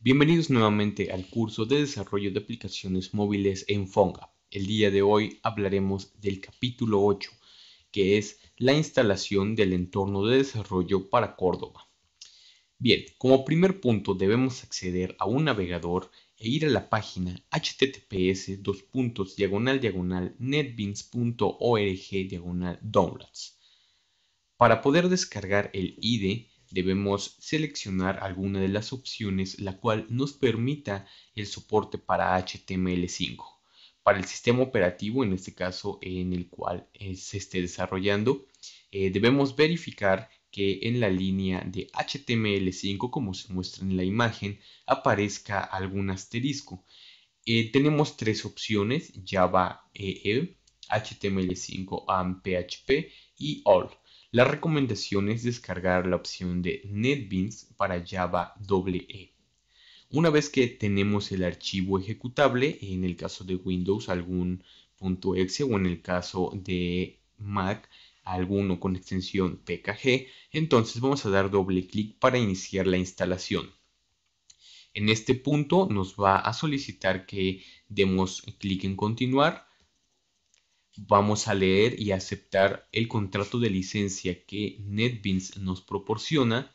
Bienvenidos nuevamente al curso de desarrollo de aplicaciones móviles en Fonga. El día de hoy hablaremos del capítulo 8, que es la instalación del entorno de desarrollo para Córdoba. Bien, como primer punto debemos acceder a un navegador e ir a la página https diagonal downloads. Para poder descargar el IDE debemos seleccionar alguna de las opciones la cual nos permita el soporte para HTML5. Para el sistema operativo, en este caso en el cual eh, se esté desarrollando, eh, debemos verificar que en la línea de HTML5, como se muestra en la imagen, aparezca algún asterisco. Eh, tenemos tres opciones, Java EE, HTML5 and PHP y All. La recomendación es descargar la opción de NetBeans para Java EE. E. Una vez que tenemos el archivo ejecutable, en el caso de Windows algún .exe o en el caso de Mac alguno con extensión PKG, entonces vamos a dar doble clic para iniciar la instalación. En este punto nos va a solicitar que demos clic en continuar vamos a leer y aceptar el contrato de licencia que NetBeans nos proporciona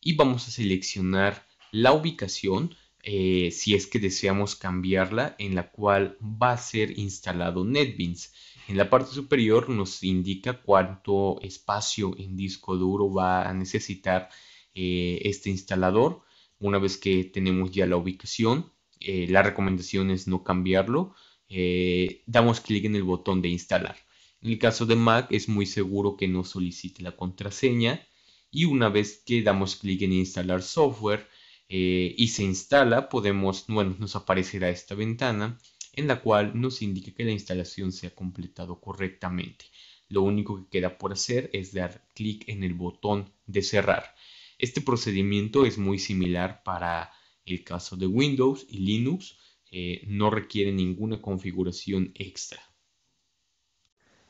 y vamos a seleccionar la ubicación eh, si es que deseamos cambiarla en la cual va a ser instalado NetBeans. En la parte superior nos indica cuánto espacio en disco duro va a necesitar eh, este instalador. Una vez que tenemos ya la ubicación, eh, la recomendación es no cambiarlo eh, damos clic en el botón de instalar. En el caso de Mac es muy seguro que no solicite la contraseña y una vez que damos clic en instalar software eh, y se instala, podemos, bueno, nos aparecerá esta ventana en la cual nos indica que la instalación se ha completado correctamente. Lo único que queda por hacer es dar clic en el botón de cerrar. Este procedimiento es muy similar para el caso de Windows y Linux, eh, no requiere ninguna configuración extra.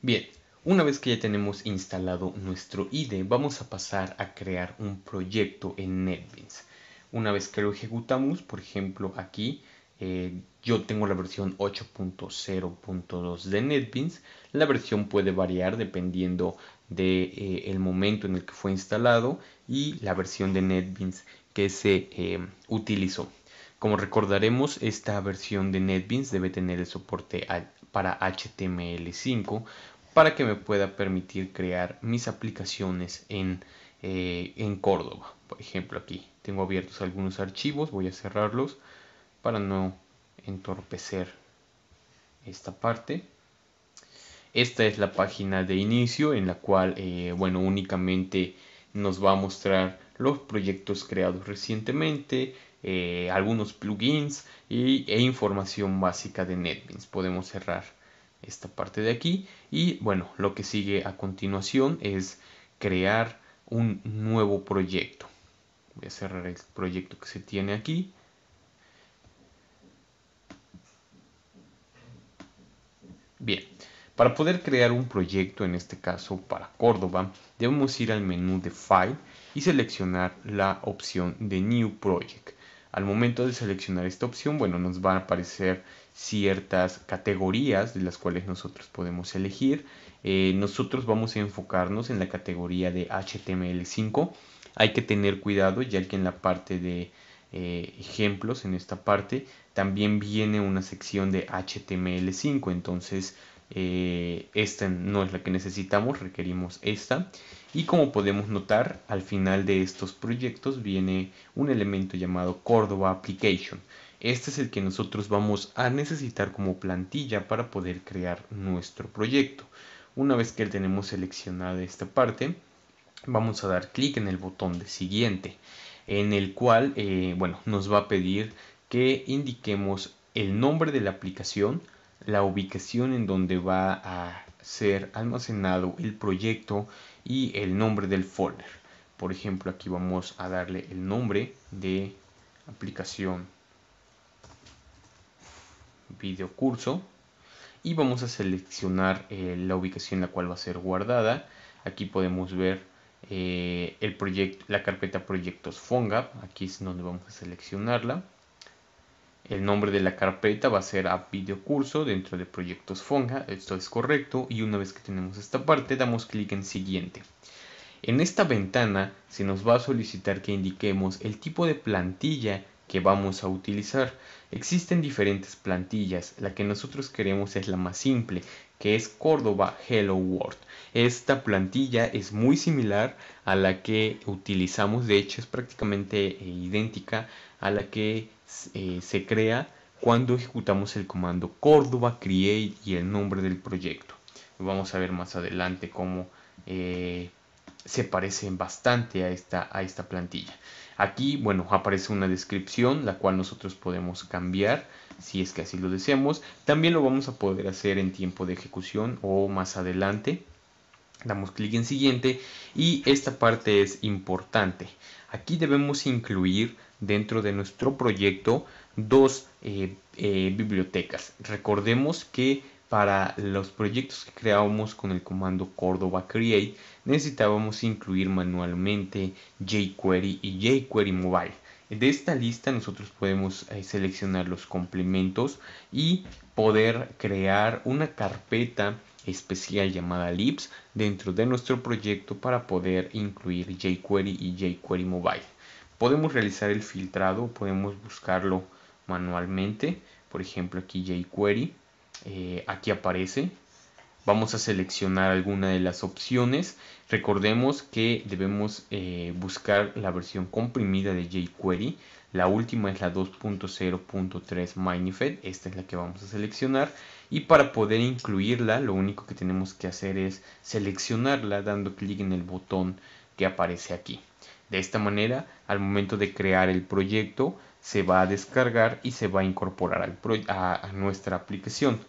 Bien, una vez que ya tenemos instalado nuestro IDE, vamos a pasar a crear un proyecto en NetBeans. Una vez que lo ejecutamos, por ejemplo aquí, eh, yo tengo la versión 8.0.2 de NetBeans. La versión puede variar dependiendo del de, eh, momento en el que fue instalado y la versión de NetBeans que se utilizó. Como recordaremos, esta versión de NetBeans debe tener el soporte para HTML5 para que me pueda permitir crear mis aplicaciones en, eh, en Córdoba. Por ejemplo, aquí tengo abiertos algunos archivos, voy a cerrarlos para no entorpecer esta parte. Esta es la página de inicio en la cual, eh, bueno, únicamente nos va a mostrar los proyectos creados recientemente, eh, algunos plugins e información básica de NetBeans. Podemos cerrar esta parte de aquí y bueno, lo que sigue a continuación es crear un nuevo proyecto. Voy a cerrar el proyecto que se tiene aquí. Bien, para poder crear un proyecto, en este caso para Córdoba, debemos ir al menú de File y seleccionar la opción de New Project. Al momento de seleccionar esta opción, bueno, nos van a aparecer ciertas categorías de las cuales nosotros podemos elegir. Eh, nosotros vamos a enfocarnos en la categoría de HTML5. Hay que tener cuidado ya que en la parte de eh, ejemplos, en esta parte, también viene una sección de HTML5. Entonces, eh, esta no es la que necesitamos, requerimos esta. Y como podemos notar, al final de estos proyectos viene un elemento llamado Córdoba Application. Este es el que nosotros vamos a necesitar como plantilla para poder crear nuestro proyecto. Una vez que tenemos seleccionada esta parte, vamos a dar clic en el botón de siguiente, en el cual eh, bueno, nos va a pedir que indiquemos el nombre de la aplicación, la ubicación en donde va a ser almacenado el proyecto y el nombre del folder. Por ejemplo, aquí vamos a darle el nombre de aplicación video curso y vamos a seleccionar eh, la ubicación en la cual va a ser guardada. Aquí podemos ver eh, el proyecto, la carpeta proyectos PhoneGap. Aquí es donde vamos a seleccionarla el nombre de la carpeta va a ser App Video Curso dentro de Proyectos Fonga. esto es correcto, y una vez que tenemos esta parte damos clic en Siguiente. En esta ventana se nos va a solicitar que indiquemos el tipo de plantilla que vamos a utilizar. Existen diferentes plantillas, la que nosotros queremos es la más simple, que es Córdoba Hello World. Esta plantilla es muy similar a la que utilizamos, de hecho es prácticamente eh, idéntica a la que eh, se crea cuando ejecutamos el comando Córdoba create y el nombre del proyecto. Vamos a ver más adelante cómo eh, se parecen bastante a esta, a esta plantilla. Aquí, bueno, aparece una descripción la cual nosotros podemos cambiar si es que así lo deseamos. También lo vamos a poder hacer en tiempo de ejecución o más adelante. Damos clic en siguiente y esta parte es importante. Aquí debemos incluir dentro de nuestro proyecto dos eh, eh, bibliotecas. Recordemos que para los proyectos que creábamos con el comando Córdoba Create necesitábamos incluir manualmente jQuery y jQuery Mobile. De esta lista nosotros podemos eh, seleccionar los complementos y poder crear una carpeta especial llamada libs dentro de nuestro proyecto para poder incluir jQuery y jQuery Mobile. Podemos realizar el filtrado, podemos buscarlo manualmente. Por ejemplo, aquí jQuery. Eh, aquí aparece. Vamos a seleccionar alguna de las opciones. Recordemos que debemos eh, buscar la versión comprimida de jQuery. La última es la 2.0.3 Minifed. Esta es la que vamos a seleccionar. Y para poder incluirla, lo único que tenemos que hacer es seleccionarla dando clic en el botón que aparece aquí. De esta manera, al momento de crear el proyecto, se va a descargar y se va a incorporar al a, nuestra aplicación.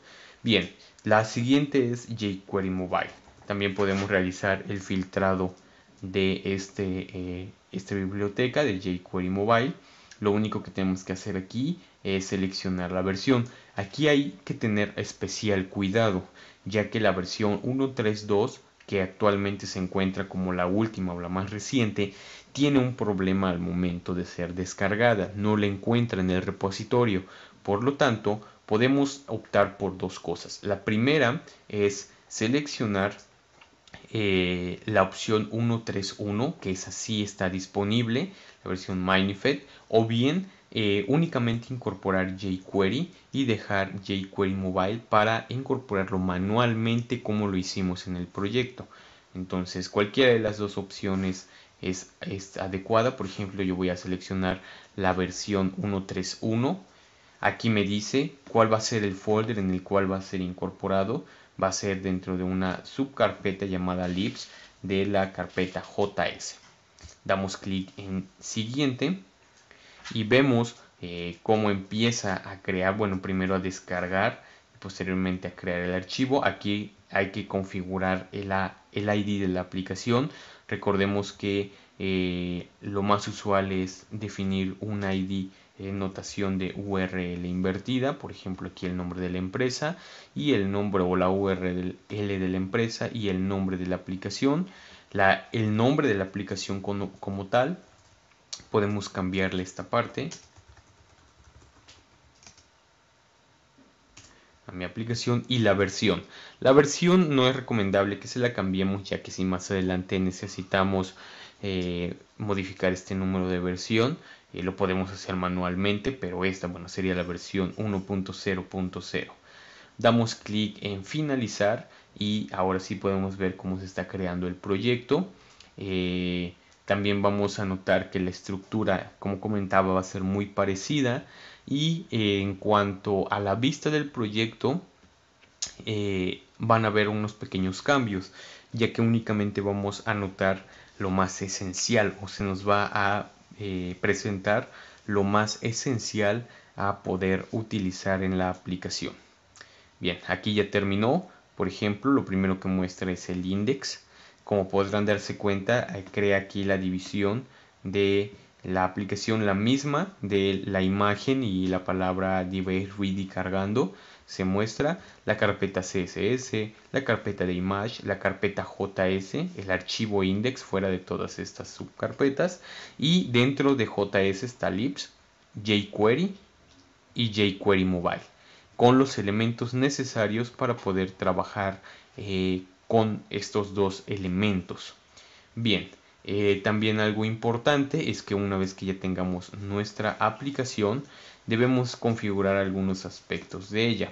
Bien, la siguiente es jQuery Mobile. También podemos realizar el filtrado de este, eh, esta biblioteca de jQuery Mobile. Lo único que tenemos que hacer aquí es seleccionar la versión. Aquí hay que tener especial cuidado, ya que la versión 1.3.2 que actualmente se encuentra como la última o la más reciente, tiene un problema al momento de ser descargada, no la encuentra en el repositorio. Por lo tanto, podemos optar por dos cosas. La primera es seleccionar eh, la opción 131, que es así está disponible, la versión Minifed, o bien eh, únicamente incorporar jQuery y dejar jQuery Mobile para incorporarlo manualmente como lo hicimos en el proyecto. Entonces, cualquiera de las dos opciones es, adecuada. Por ejemplo, yo voy a seleccionar la versión 131. Aquí me dice cuál va a ser el folder en el cual va a ser incorporado. Va a ser dentro de una subcarpeta llamada libs de la carpeta JS. Damos clic en siguiente y vemos eh, cómo empieza a crear, bueno, primero a descargar y posteriormente a crear el archivo. Aquí hay que configurar el, el ID de la aplicación. Recordemos que eh, lo más usual es definir un ID en eh, notación de URL invertida, por ejemplo aquí el nombre de la empresa y el nombre o la URL de la empresa y el nombre de la aplicación, el nombre de la aplicación como tal, podemos cambiarle esta parte a mi aplicación y la versión. La versión no es recomendable que se la cambiemos ya que si más adelante necesitamos eh, modificar este número de versión, eh, lo podemos hacer manualmente, pero esta bueno, sería la versión 1.0.0. Damos clic en finalizar y ahora sí podemos ver cómo se está creando el proyecto. Eh, también vamos a notar que la estructura, como comentaba, va a ser muy parecida. Y eh, en cuanto a la vista del proyecto, eh, van a haber unos pequeños cambios, ya que únicamente vamos a notar lo más esencial o se nos va a eh, presentar lo más esencial a poder utilizar en la aplicación. Bien, aquí ya terminó. Por ejemplo, lo primero que muestra es el index. Como podrán darse cuenta, crea aquí la división de la aplicación la misma de la imagen y la palabra device cargando se muestra la carpeta CSS, la carpeta de image, la carpeta JS, el archivo index fuera de todas estas subcarpetas y dentro de JS está lips, jQuery y jQuery mobile con los elementos necesarios para poder trabajar eh, con estos dos elementos. Bien, eh, también algo importante es que una vez que ya tengamos nuestra aplicación, debemos configurar algunos aspectos de ella.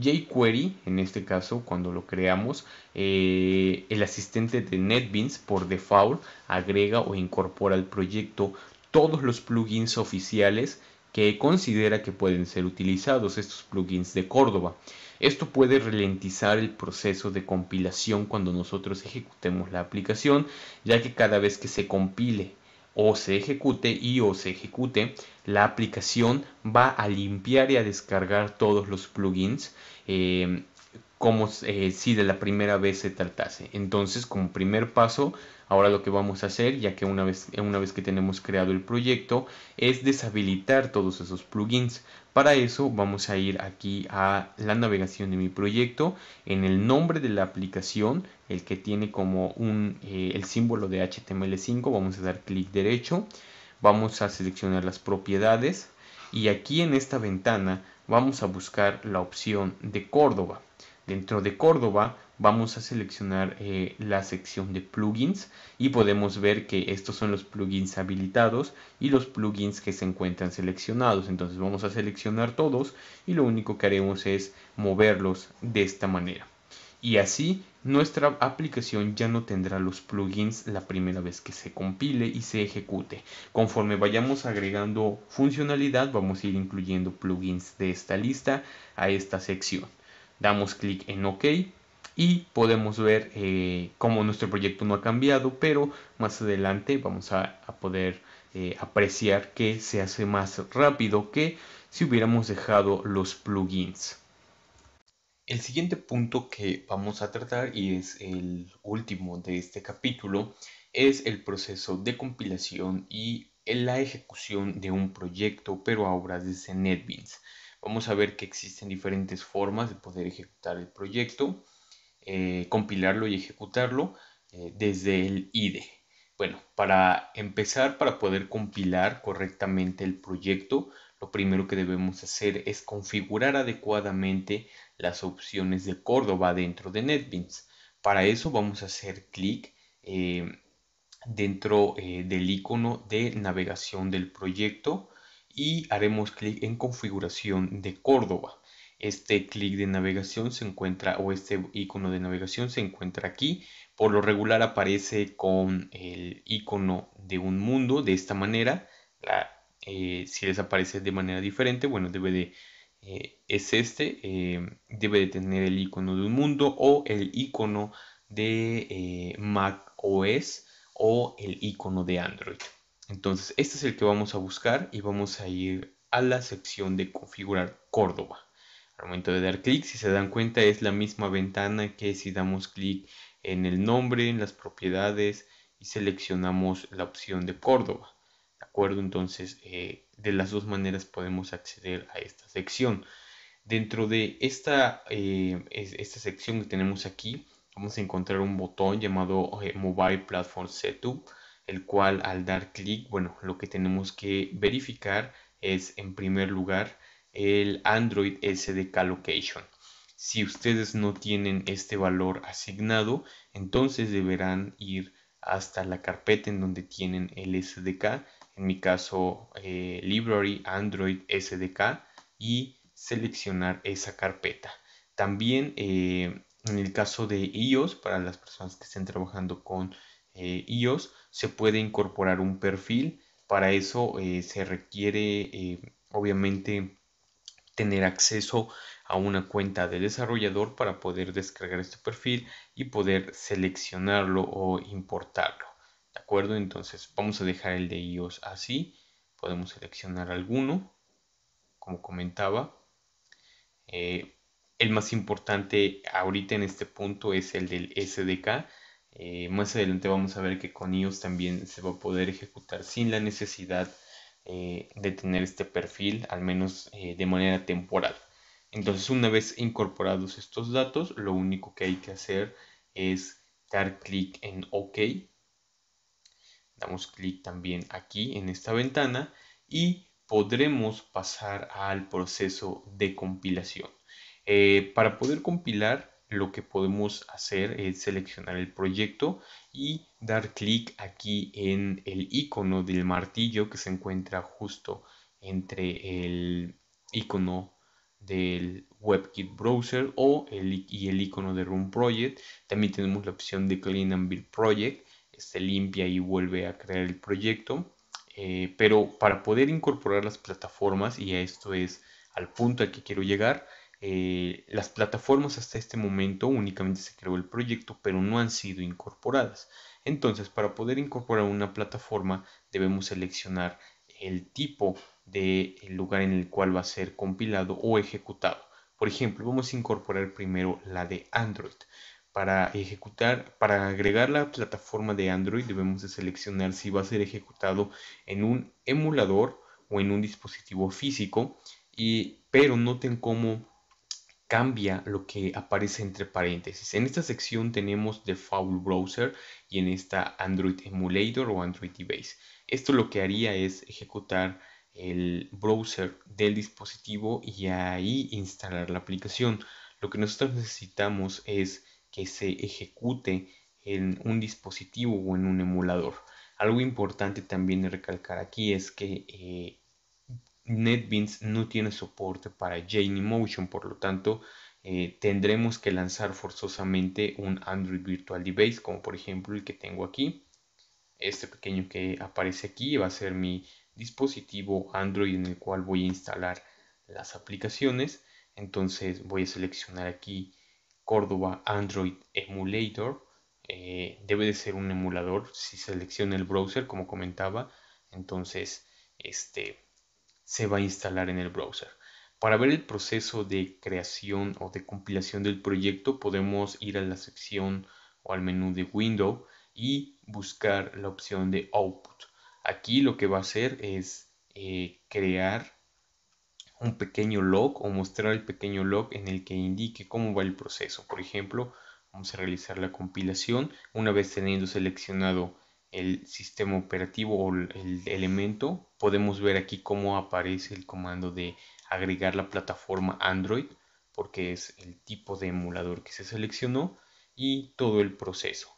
jQuery, en este caso, cuando lo creamos, eh, el asistente de NetBeans por default agrega o incorpora al proyecto todos los plugins oficiales que considera que pueden ser utilizados, estos plugins de Córdoba. Esto puede ralentizar el proceso de compilación cuando nosotros ejecutemos la aplicación, ya que cada vez que se compile o se ejecute y o se ejecute, la aplicación va a limpiar y a descargar todos los plugins eh, como eh, si de la primera vez se tratase. Entonces, como primer paso, ahora lo que vamos a hacer, ya que una vez, una vez que tenemos creado el proyecto, es deshabilitar todos esos plugins. Para eso vamos a ir aquí a la navegación de mi proyecto, en el nombre de la aplicación, el que tiene como un, eh, el símbolo de HTML5, vamos a dar clic derecho, vamos a seleccionar las propiedades y aquí en esta ventana vamos a buscar la opción de Córdoba. Dentro de Córdoba vamos a seleccionar eh, la sección de plugins y podemos ver que estos son los plugins habilitados y los plugins que se encuentran seleccionados. Entonces vamos a seleccionar todos y lo único que haremos es moverlos de esta manera. Y así nuestra aplicación ya no tendrá los plugins la primera vez que se compile y se ejecute. Conforme vayamos agregando funcionalidad vamos a ir incluyendo plugins de esta lista a esta sección damos clic en OK y podemos ver eh, cómo nuestro proyecto no ha cambiado, pero más adelante vamos a, poder eh, apreciar que se hace más rápido que si hubiéramos dejado los plugins. El siguiente punto que vamos a tratar y es el último de este capítulo es el proceso de compilación y la ejecución de un proyecto pero ahora desde NetBeans. Vamos a ver que existen diferentes formas de poder ejecutar el proyecto, eh, compilarlo y ejecutarlo eh, desde el IDE. Bueno, para empezar, para poder compilar correctamente el proyecto, lo primero que debemos hacer es configurar adecuadamente las opciones de Córdoba dentro de NetBeans. Para eso vamos a hacer clic eh, dentro del icono de navegación del proyecto y haremos clic en configuración de Córdoba. Este clic de navegación se encuentra o este icono de navegación se encuentra aquí. Por lo regular aparece con el icono de un mundo de esta manera. Eh, si les aparece de manera diferente, bueno, debe de eh, es este, eh, debe de tener el icono de un mundo o el icono de macOS Mac o el icono de Android. Entonces, este es el que vamos a buscar y vamos a ir a la sección de configurar Córdoba. Al momento de dar clic, si se dan cuenta, es la misma ventana que si damos clic en el nombre, en las propiedades y seleccionamos la opción de Córdoba. ¿De acuerdo? Entonces, eh, de las dos maneras podemos acceder a esta sección. Dentro de esta, eh, sección que tenemos aquí, vamos a encontrar un botón llamado eh, Mobile Platform Setup el cual al dar clic, bueno, lo que tenemos que verificar es en primer lugar el Android SDK Location. Si ustedes no tienen este valor asignado, entonces deberán ir hasta la carpeta en donde tienen el SDK, en mi caso eh, Library Android SDK, y seleccionar esa carpeta. También eh, en el caso de iOS, para las personas que estén trabajando con eh, iOS se puede incorporar un perfil. Para eso eh, se requiere, eh, obviamente, tener acceso a una cuenta de desarrollador para poder descargar este perfil y poder seleccionarlo o importarlo. ¿De acuerdo? Entonces vamos a dejar el de iOS así. Podemos seleccionar alguno, como comentaba. el más importante ahorita en este punto es el del SDK, eh, más adelante vamos a ver que con iOS también se va a poder ejecutar sin la necesidad eh, de tener este perfil, al menos eh, de manera temporal. Entonces una vez incorporados estos datos, lo único que hay que hacer es dar clic en OK. Damos clic también aquí en esta ventana y podremos pasar al proceso de compilación. para poder compilar lo que podemos hacer es seleccionar el proyecto y dar clic aquí en el icono del martillo que se encuentra justo entre el icono del WebKit Browser o el, y el icono de Room Project. También tenemos la opción de Clean and Build Project. Este limpia y vuelve a crear el proyecto. Eh, pero para poder incorporar las plataformas, y esto es al punto al que quiero llegar, eh, las plataformas hasta este momento únicamente se creó el proyecto, pero no han sido incorporadas. Entonces, para poder incorporar una plataforma, debemos seleccionar el tipo de lugar en el cual va a ser compilado o ejecutado. Por ejemplo, vamos a incorporar primero la de Android. Para ejecutar, para agregar la plataforma de Android debemos seleccionar si va a ser ejecutado en un emulador o en un dispositivo físico, y, pero noten cómo cambia lo que aparece entre paréntesis. En esta sección tenemos Default Browser y en esta Android Emulator o Android Device. Esto lo que haría es ejecutar el browser del dispositivo y ahí instalar la aplicación. Lo que nosotros necesitamos es que se ejecute en un dispositivo o en un emulador. Algo importante también de recalcar aquí es que eh, NetBeans no tiene soporte para J2Motion, e por lo tanto eh, tendremos que lanzar forzosamente un Android Virtual Device, como por ejemplo el que tengo aquí. Este pequeño que aparece aquí va a ser mi dispositivo Android en el cual voy a instalar las aplicaciones. Entonces voy a seleccionar aquí Córdoba Android Emulator. Eh, debe de ser un emulador si selecciona el browser, como comentaba. Entonces, este se va a instalar en el browser. Para ver el proceso de creación o de compilación del proyecto podemos ir a la sección o al menú de Window y buscar la opción de Output. Aquí lo que va a hacer es eh, crear un pequeño log o mostrar el pequeño log en el que indique cómo va el proceso. Por ejemplo, vamos a realizar la compilación. Una vez teniendo seleccionado el sistema operativo o el elemento, podemos ver aquí cómo aparece el comando de agregar la plataforma Android, porque es el tipo de emulador que se seleccionó, y todo el proceso.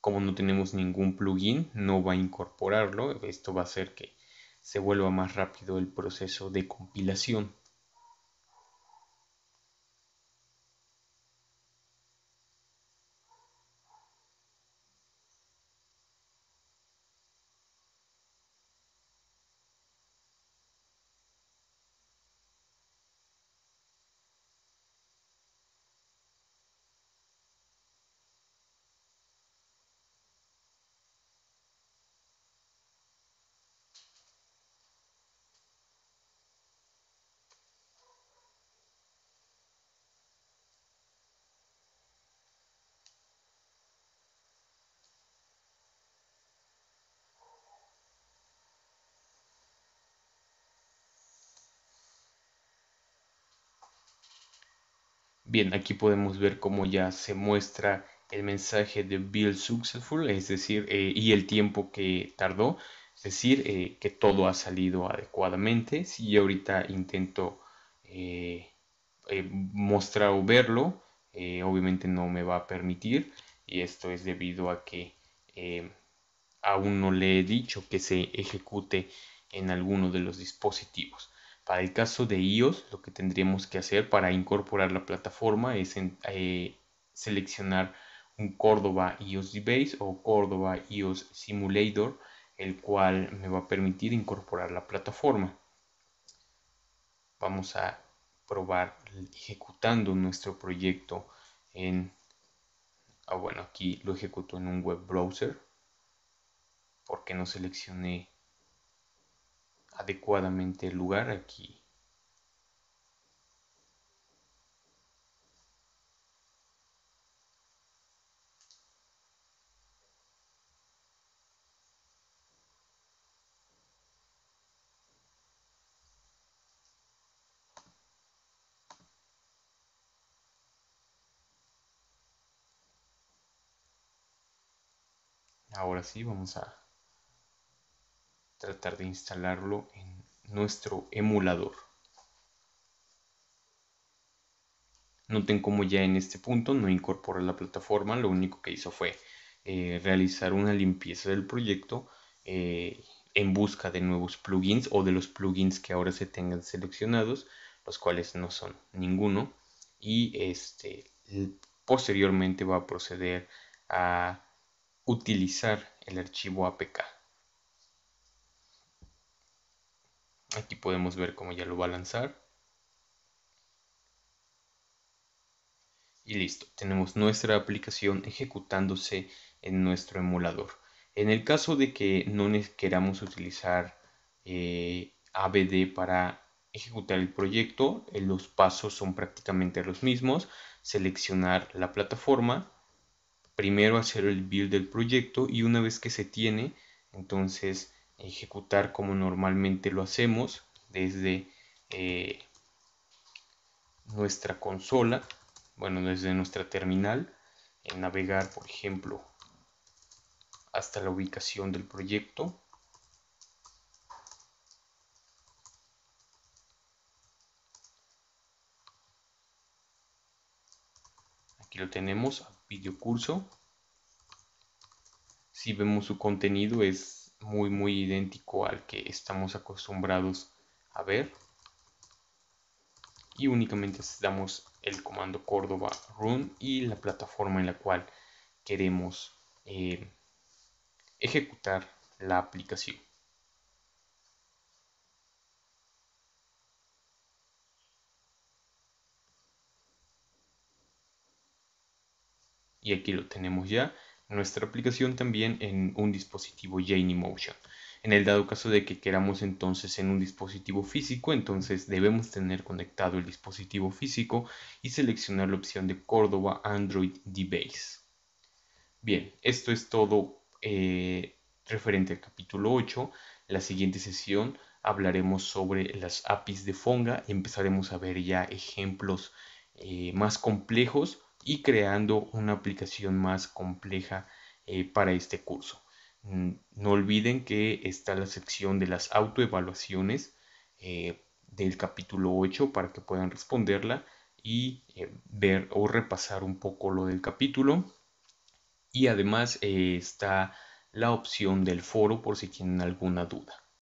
Como no tenemos ningún plugin, no va a incorporarlo, esto va a hacer que se vuelva más rápido el proceso de compilación. Bien, aquí podemos ver cómo ya se muestra el mensaje de Build Successful, es decir, eh, y el tiempo que tardó, es decir, eh, que todo ha salido adecuadamente. Si ahorita intento eh, mostrar o verlo, obviamente no me va a permitir, y esto es debido a que aún no le he dicho que se ejecute en alguno de los dispositivos. Para el caso de iOS, lo que tendríamos que hacer para incorporar la plataforma es eh, seleccionar un Córdoba iOS Device o Córdoba iOS Simulator, el cual me va a permitir incorporar la plataforma. Vamos a probar ejecutando nuestro proyecto en... Ah, bueno, aquí lo ejecuto en un web browser porque no seleccioné adecuadamente el lugar aquí. Ahora sí, vamos a tratar de instalarlo en nuestro emulador. Noten como ya en este punto no incorpora la plataforma, lo único que hizo fue eh, realizar una limpieza del proyecto eh, en busca de nuevos plugins o de los plugins que ahora se tengan seleccionados, los cuales no son ninguno. Y este, posteriormente va a proceder a utilizar el archivo APK. Aquí podemos ver cómo ya lo va a lanzar. Y listo, tenemos nuestra aplicación ejecutándose en nuestro emulador. En el caso de que no queramos utilizar eh, ABD para ejecutar el proyecto, eh, los pasos son prácticamente los mismos. Seleccionar la plataforma, primero hacer el build del proyecto y una vez que se tiene, entonces ejecutar como normalmente lo hacemos desde eh, nuestra consola, bueno, desde nuestra terminal, en navegar, por ejemplo, hasta la ubicación del proyecto. Aquí lo tenemos, video curso. Si vemos su contenido es muy, muy idéntico al que estamos acostumbrados a ver. Y únicamente damos el comando Córdoba Run y la plataforma en la cual queremos eh, ejecutar la aplicación. y aquí lo tenemos ya nuestra aplicación también en un dispositivo e Motion. En el dado caso de que queramos entonces en un dispositivo físico, entonces debemos tener conectado el dispositivo físico y seleccionar la opción de Córdoba Android Device. Bien, esto es todo eh, referente al capítulo 8. La siguiente sesión hablaremos sobre las APIs de Fonga y empezaremos a ver ya ejemplos eh, más complejos y creando una aplicación más compleja eh, para este curso. Mm, no olviden que está la sección de las autoevaluaciones eh, del capítulo 8 para que puedan responderla y eh, ver o repasar un poco lo del capítulo. Y además está la opción del foro por si tienen alguna duda.